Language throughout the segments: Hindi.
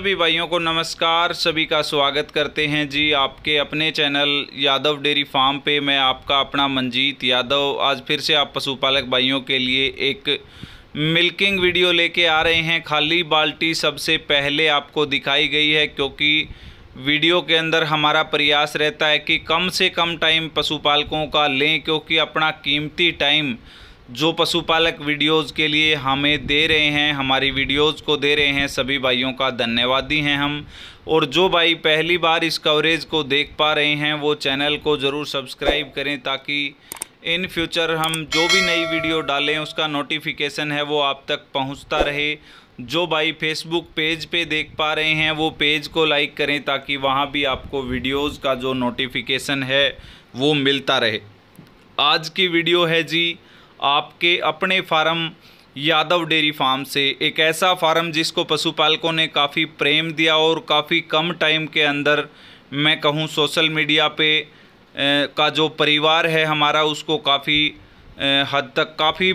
सभी भाइयों को नमस्कार सभी का स्वागत करते हैं जी आपके अपने चैनल यादव डेयरी फार्म पे मैं आपका अपना मंजीत यादव आज फिर से आप पशुपालक भाइयों के लिए एक मिल्किंग वीडियो लेके आ रहे हैं खाली बाल्टी सबसे पहले आपको दिखाई गई है क्योंकि वीडियो के अंदर हमारा प्रयास रहता है कि कम से कम टाइम पशुपालकों का लें क्योंकि अपना कीमती टाइम जो पशुपालक वीडियोज़ के लिए हमें दे रहे हैं हमारी वीडियोज़ को दे रहे हैं सभी भाइयों का धन्यवादी हैं हम और जो भाई पहली बार इस कवरेज को देख पा रहे हैं वो चैनल को ज़रूर सब्सक्राइब करें ताकि इन फ्यूचर हम जो भी नई वीडियो डालें उसका नोटिफिकेशन है वो आप तक पहुँचता रहे जो भाई फेसबुक पेज पे देख पा रहे हैं वो पेज को लाइक करें ताकि वहाँ भी आपको वीडियोस का जो नोटिफिकेशन है वो मिलता रहे आज की वीडियो है जी आपके अपने फार्म यादव डेयरी फार्म से एक ऐसा फार्म जिसको पशुपालकों ने काफ़ी प्रेम दिया और काफ़ी कम टाइम के अंदर मैं कहूँ सोशल मीडिया पे का जो परिवार है हमारा उसको काफ़ी हद तक काफ़ी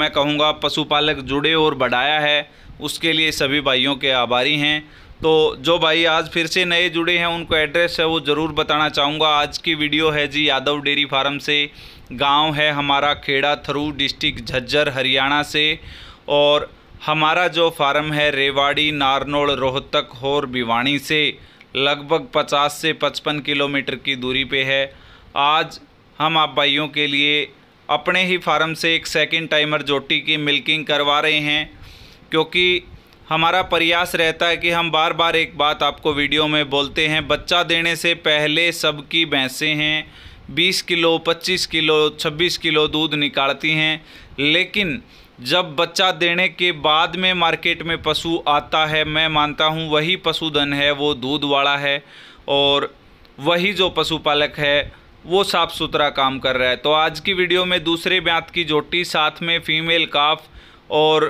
मैं कहूँगा पशुपालक जुड़े और बढ़ाया है उसके लिए सभी भाइयों के आभारी हैं तो जो भाई आज फिर से नए जुड़े हैं उनको एड्रेस है वो ज़रूर बताना चाहूँगा आज की वीडियो है जी यादव डेयरी फार्म से गांव है हमारा खेड़ा थरू डिस्ट्रिक्ट झज्जर हरियाणा से और हमारा जो फार्म है रेवाड़ी नारनोल रोहतक होर भिवाणी से लगभग 50 से 55 किलोमीटर की दूरी पे है आज हम आप भाइयों के लिए अपने ही फार्म से एक सेकेंड टाइमर जोटी की मिल्किंग करवा रहे हैं क्योंकि हमारा प्रयास रहता है कि हम बार बार एक बात आपको वीडियो में बोलते हैं बच्चा देने से पहले सबकी भैंसें हैं 20 किलो 25 किलो 26 किलो दूध निकालती हैं लेकिन जब बच्चा देने के बाद में मार्केट में पशु आता है मैं मानता हूँ वही पशुधन है वो दूध वाला है और वही जो पशुपालक है वो साफ़ सुथरा काम कर रहा है तो आज की वीडियो में दूसरे ब्यात की जोटी साथ में फीमेल काफ और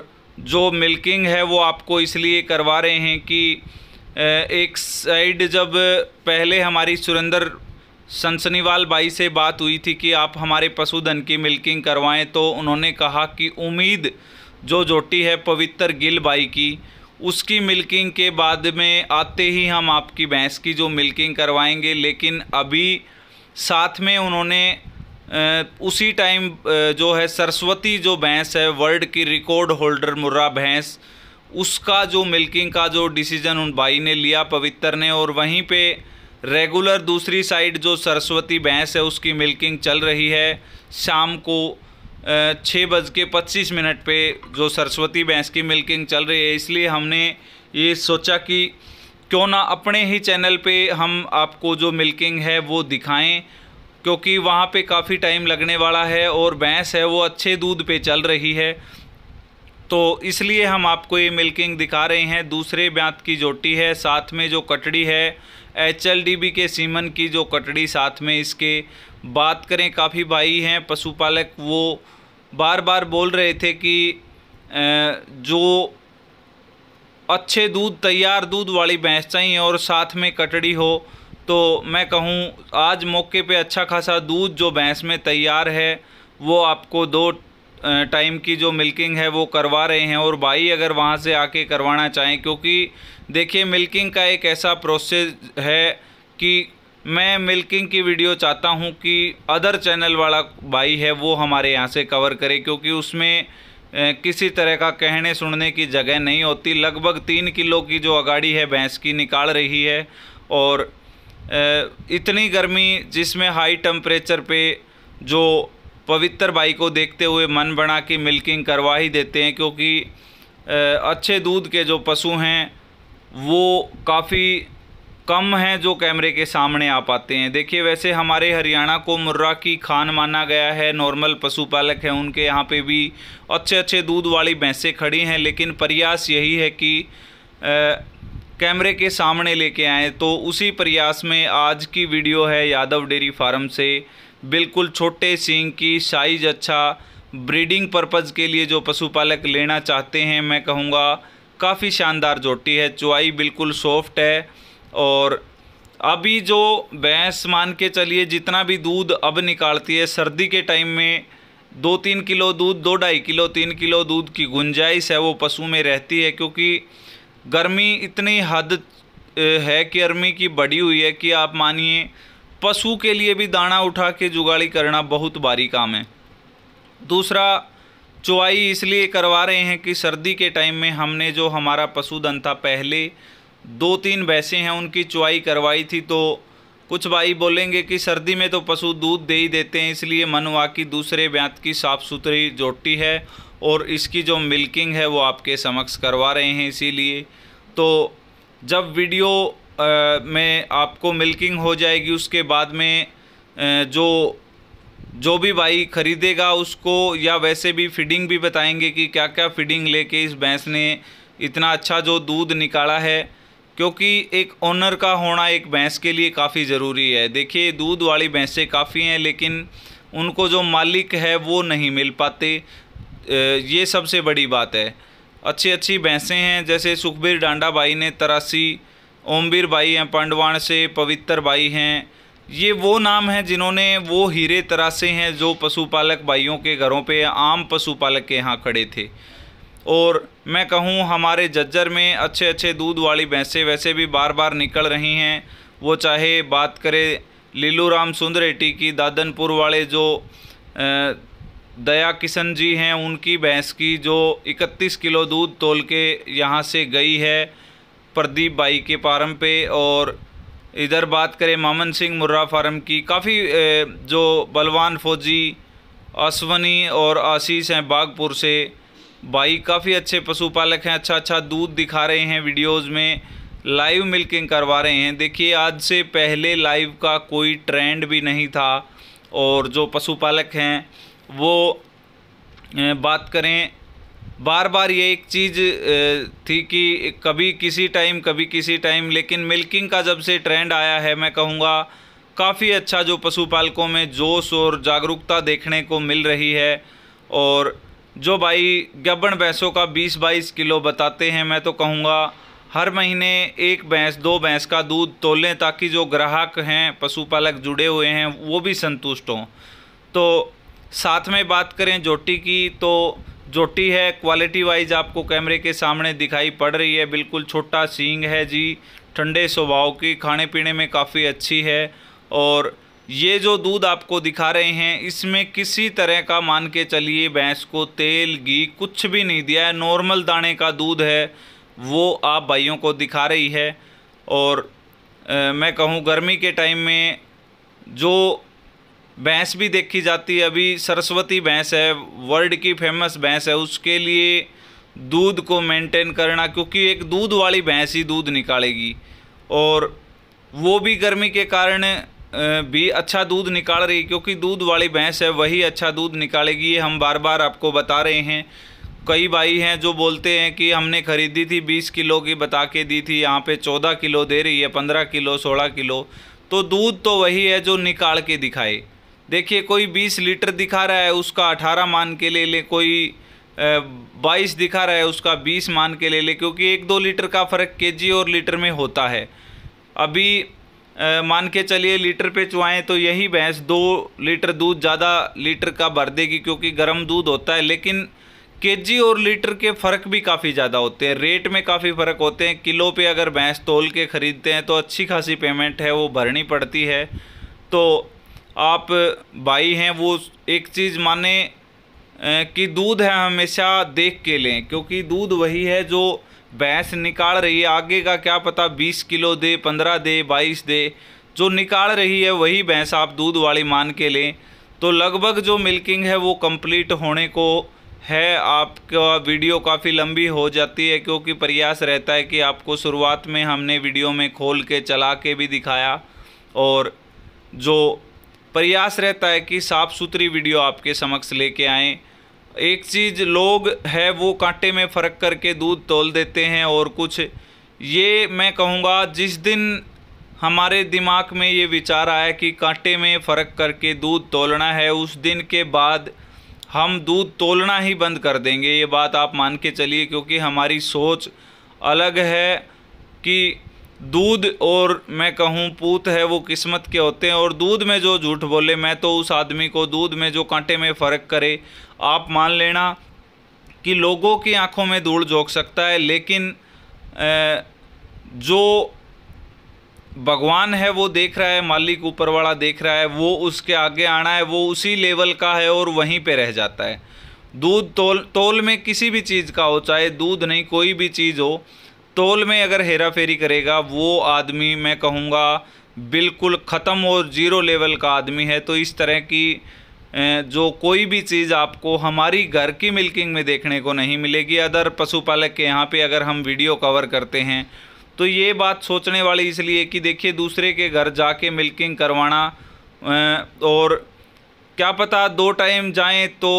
जो मिल्किंग है वो आपको इसलिए करवा रहे हैं कि एक साइड जब पहले हमारी सुरेंद्र सनसनीवाल बाई से बात हुई थी कि आप हमारे पशुधन की मिल्किंग करवाएं तो उन्होंने कहा कि उम्मीद जो जोटी है पवित्र गिल बाई की उसकी मिल्किंग के बाद में आते ही हम आपकी भैंस की जो मिल्किंग करवाएंगे लेकिन अभी साथ में उन्होंने उसी टाइम जो है सरस्वती जो भैंस है वर्ल्ड की रिकॉर्ड होल्डर मुर्रा भैंस उसका जो मिल्किंग का जो डिसीज़न उन भाई ने लिया पवित्र ने और वहीं पे रेगुलर दूसरी साइड जो सरस्वती भैंस है उसकी मिल्किंग चल रही है शाम को छः बज के पच्चीस मिनट पे जो सरस्वती भैंस की मिल्किंग चल रही है इसलिए हमने ये सोचा कि क्यों ना अपने ही चैनल पे हम आपको जो मिल्किंग है वो दिखाएं क्योंकि वहाँ पे काफ़ी टाइम लगने वाला है और भैंस है वो अच्छे दूध पे चल रही है तो इसलिए हम आपको ये मिल्किंग दिखा रहे हैं दूसरे ब्यांत की जोटी है साथ में जो कटड़ी है एच के सीमन की जो कटड़ी साथ में इसके बात करें काफ़ी भाई हैं पशुपालक वो बार बार बोल रहे थे कि जो अच्छे दूध तैयार दूध वाली भैंस चाहिए और साथ में कटड़ी हो तो मैं कहूँ आज मौके पे अच्छा खासा दूध जो भैंस में तैयार है वो आपको दो टाइम की जो मिल्किंग है वो करवा रहे हैं और भाई अगर वहाँ से आके करवाना चाहें क्योंकि देखिए मिल्किंग का एक ऐसा प्रोसेस है कि मैं मिल्किंग की वीडियो चाहता हूँ कि अदर चैनल वाला भाई है वो हमारे यहाँ से कवर करे क्योंकि उसमें किसी तरह का कहने सुनने की जगह नहीं होती लगभग तीन किलो की जो अगाड़ी है भैंस की निकाल रही है और इतनी गर्मी जिसमें हाई टेम्परेचर पे जो पवित्र भाई को देखते हुए मन बना के मिल्किंग करवा ही देते हैं क्योंकि अच्छे दूध के जो पशु हैं वो काफ़ी कम हैं जो कैमरे के सामने आ पाते हैं देखिए वैसे हमारे हरियाणा को मुर्रा की खान माना गया है नॉर्मल पशुपालक हैं उनके यहाँ पे भी अच्छे अच्छे दूध वाली भैंसें खड़ी हैं लेकिन प्रयास यही है कि कैमरे के सामने लेके आए तो उसी प्रयास में आज की वीडियो है यादव डेयरी फार्म से बिल्कुल छोटे सींग की साइज अच्छा ब्रीडिंग पर्पज़ के लिए जो पशुपालक लेना चाहते हैं मैं कहूँगा काफ़ी शानदार जोटी है चुआई बिल्कुल सॉफ्ट है और अभी जो भैंस मान के चलिए जितना भी दूध अब निकालती है सर्दी के टाइम में दो तीन किलो दूध दो ढाई किलो तीन किलो दूध की गुंजाइश है वो पशु में रहती है क्योंकि गर्मी इतनी हद है कि गर्मी की बढ़ी हुई है कि आप मानिए पशु के लिए भी दाना उठा के जुगाड़ी करना बहुत भारी काम है दूसरा चुवाई इसलिए करवा रहे हैं कि सर्दी के टाइम में हमने जो हमारा पशुधन था पहले दो तीन भैंसे हैं उनकी चुवाई करवाई थी तो कुछ भाई बोलेंगे कि सर्दी में तो पशु दूध दे ही देते हैं इसलिए मनवा की दूसरे ब्यात की साफ़ सुथरी जोटी है और इसकी जो मिल्किंग है वो आपके समक्ष करवा रहे हैं इसीलिए तो जब वीडियो आ, में आपको मिल्किंग हो जाएगी उसके बाद में आ, जो जो भी भाई ख़रीदेगा उसको या वैसे भी फीडिंग भी बताएंगे कि क्या क्या फीडिंग लेके इस भैंस ने इतना अच्छा जो दूध निकाला है क्योंकि एक ओनर का होना एक भैंस के लिए काफ़ी ज़रूरी है देखिए दूध वाली भैंसें काफ़ी हैं लेकिन उनको जो मालिक है वो नहीं मिल पाते ये सबसे बड़ी बात है अच्छी अच्छी भैंसें हैं जैसे सुखबीर डांडा भाई ने तरासी ओमबीर भाई हैं पंडवाण से पवित्र भाई हैं ये वो नाम हैं जिन्होंने वो हीरे तरासे हैं जो पशुपालक भाइयों के घरों पे आम पशुपालक के यहाँ खड़े थे और मैं कहूँ हमारे जज्जर में अच्छे अच्छे दूध वाली भैंसें वैसे भी बार बार निकल रही हैं वो चाहे बात करें लीलू राम सुंदरेटी की दादनपुर वाले जो दया किशन जी हैं उनकी भैंस की जो 31 किलो दूध तोल के यहाँ से गई है प्रदीप बाई के फार्म पे और इधर बात करें मामन सिंह मुर्रा फार्म की काफ़ी जो बलवान फौजी अश्वनी और आशीष हैं बागपुर से बाई काफ़ी अच्छे पशुपालक हैं अच्छा अच्छा दूध दिखा रहे हैं वीडियोस में लाइव मिल्किंग करवा रहे हैं देखिए आज से पहले लाइव का कोई ट्रेंड भी नहीं था और जो पशुपालक हैं वो बात करें बार बार ये एक चीज़ थी कि कभी किसी टाइम कभी किसी टाइम लेकिन मिल्किंग का जब से ट्रेंड आया है मैं कहूँगा काफ़ी अच्छा जो पशुपालकों में जोश और जागरूकता देखने को मिल रही है और जो भाई गबन भैंसों का 20-22 किलो बताते हैं मैं तो कहूँगा हर महीने एक भैंस दो भैंस का दूध तोलें ताकि जो ग्राहक हैं पशुपालक जुड़े हुए हैं वो भी संतुष्ट हों तो साथ में बात करें जोटी की तो जोटी है क्वालिटी वाइज आपको कैमरे के सामने दिखाई पड़ रही है बिल्कुल छोटा सींग है जी ठंडे स्वभाव की खाने पीने में काफ़ी अच्छी है और ये जो दूध आपको दिखा रहे हैं इसमें किसी तरह का मान के चलिए भैंस को तेल घी कुछ भी नहीं दिया है नॉर्मल दाने का दूध है वो आप भाइयों को दिखा रही है और आ, मैं कहूँ गर्मी के टाइम में जो भैंस भी देखी जाती है अभी सरस्वती भैंस है वर्ल्ड की फेमस भैंस है उसके लिए दूध को मेंटेन करना क्योंकि एक दूध वाली भैंस ही दूध निकालेगी और वो भी गर्मी के कारण भी अच्छा दूध निकाल रही क्योंकि दूध वाली भैंस है वही अच्छा दूध निकालेगी हम बार बार आपको बता रहे हैं कई भाई हैं जो बोलते हैं कि हमने ख़रीदी थी 20 किलो की बता के दी थी यहाँ पे 14 किलो दे रही है 15 किलो 16 किलो तो दूध तो वही है जो निकाल के दिखाए देखिए कोई बीस लीटर दिखा रहा है उसका अठारह मान के ले लें कोई बाईस दिखा रहा है उसका बीस मान के ले लें क्योंकि एक दो लीटर का फ़र्क केजी और लीटर में होता है अभी मान के चलिए लीटर पे चुआएँ तो यही भैंस दो लीटर दूध ज़्यादा लीटर का भर देगी क्योंकि गर्म दूध होता है लेकिन केजी और लीटर के फ़र्क भी काफ़ी ज़्यादा होते हैं रेट में काफ़ी फ़र्क होते हैं किलो पे अगर भैंस तोल के ख़रीदते हैं तो अच्छी खासी पेमेंट है वो भरनी पड़ती है तो आप भाई हैं वो एक चीज़ माने कि दूध है हमेशा देख के लें क्योंकि दूध वही है जो भैंस निकाल रही है आगे का क्या पता बीस किलो दे पंद्रह दे बाईस दे जो निकाल रही है वही भैंस आप दूध वाली मान के लें तो लगभग जो मिल्किंग है वो कंप्लीट होने को है आपका वीडियो काफ़ी लंबी हो जाती है क्योंकि प्रयास रहता है कि आपको शुरुआत में हमने वीडियो में खोल के चला के भी दिखाया और जो प्रयास रहता है कि साफ़ सुथरी वीडियो आपके समक्ष लेके आएँ एक चीज़ लोग है वो कांटे में फ़र्क करके दूध तोल देते हैं और कुछ ये मैं कहूँगा जिस दिन हमारे दिमाग में ये विचार आया कि कांटे में फ़र्क करके दूध तोलना है उस दिन के बाद हम दूध तोलना ही बंद कर देंगे ये बात आप मान के चलिए क्योंकि हमारी सोच अलग है कि दूध और मैं कहूँ पूत है वो किस्मत के होते हैं और दूध में जो झूठ बोले मैं तो उस आदमी को दूध में जो कांटे में फ़र्क करे आप मान लेना कि लोगों की आंखों में धूल झोंक सकता है लेकिन जो भगवान है वो देख रहा है मालिक ऊपर वाला देख रहा है वो उसके आगे आना है वो उसी लेवल का है और वहीं पे रह जाता है दूध तोल तोल में किसी भी चीज़ का हो चाहे दूध नहीं कोई भी चीज़ हो तोल में अगर हेरा फेरी करेगा वो आदमी मैं कहूँगा बिल्कुल ख़त्म और ज़ीरो लेवल का आदमी है तो इस तरह की जो कोई भी चीज़ आपको हमारी घर की मिल्किंग में देखने को नहीं मिलेगी अदर पशुपालक के यहाँ पे अगर हम वीडियो कवर करते हैं तो ये बात सोचने वाली इसलिए कि देखिए दूसरे के घर जाके मिल्किंग करवाना और क्या पता दो टाइम जाएं तो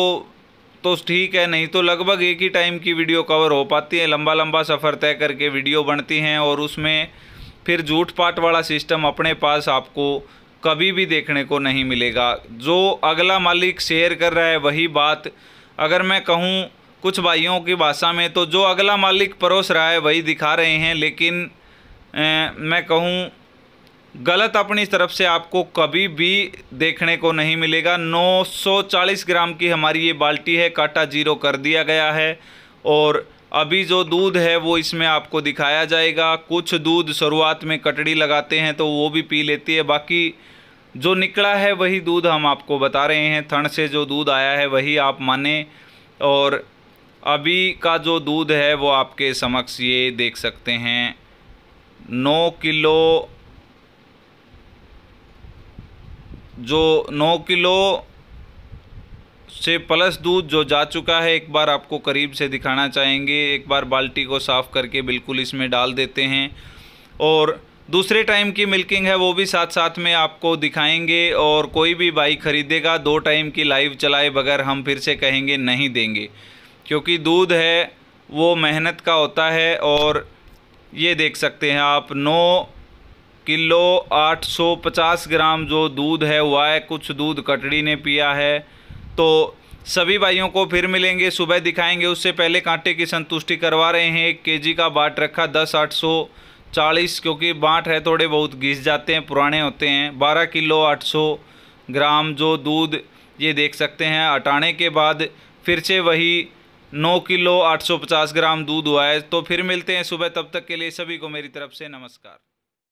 तो ठीक है नहीं तो लगभग एक ही टाइम की वीडियो कवर हो पाती है लंबा लंबा सफ़र तय करके वीडियो बनती हैं और उसमें फिर झूठ पाट वाला सिस्टम अपने पास आपको कभी भी देखने को नहीं मिलेगा जो अगला मालिक शेयर कर रहा है वही बात अगर मैं कहूँ कुछ भाइयों की भाषा में तो जो अगला मालिक परोस रहा है वही दिखा रहे हैं लेकिन ए, मैं कहूँ गलत अपनी तरफ से आपको कभी भी देखने को नहीं मिलेगा 940 ग्राम की हमारी ये बाल्टी है काटा जीरो कर दिया गया है और अभी जो दूध है वो इसमें आपको दिखाया जाएगा कुछ दूध शुरुआत में कटड़ी लगाते हैं तो वो भी पी लेती है बाकी जो निकला है वही दूध हम आपको बता रहे हैं ठंड से जो दूध आया है वही आप माने और अभी का जो दूध है वो आपके समक्ष ये देख सकते हैं नौ किलो जो 9 किलो से प्लस दूध जो जा चुका है एक बार आपको करीब से दिखाना चाहेंगे एक बार बाल्टी को साफ़ करके बिल्कुल इसमें डाल देते हैं और दूसरे टाइम की मिल्किंग है वो भी साथ साथ में आपको दिखाएंगे और कोई भी बाई ख़रीदेगा दो टाइम की लाइव चलाए बगैर हम फिर से कहेंगे नहीं देंगे क्योंकि दूध है वो मेहनत का होता है और ये देख सकते हैं आप नौ किलो 850 ग्राम जो दूध है हुआ है कुछ दूध कटड़ी ने पिया है तो सभी भाइयों को फिर मिलेंगे सुबह दिखाएंगे उससे पहले कांटे की संतुष्टि करवा रहे हैं एक के का बाट रखा दस आठ सौ चालीस क्योंकि बाट है थोड़े बहुत घिस जाते हैं पुराने होते हैं बारह किलो आठ सौ ग्राम जो दूध ये देख सकते हैं हटाने के बाद फिर से वही नौ किलो आठ सौ पचास ग्राम दूध हुआ है तो फिर मिलते हैं सुबह तब तक के लिए सभी को मेरी तरफ से नमस्कार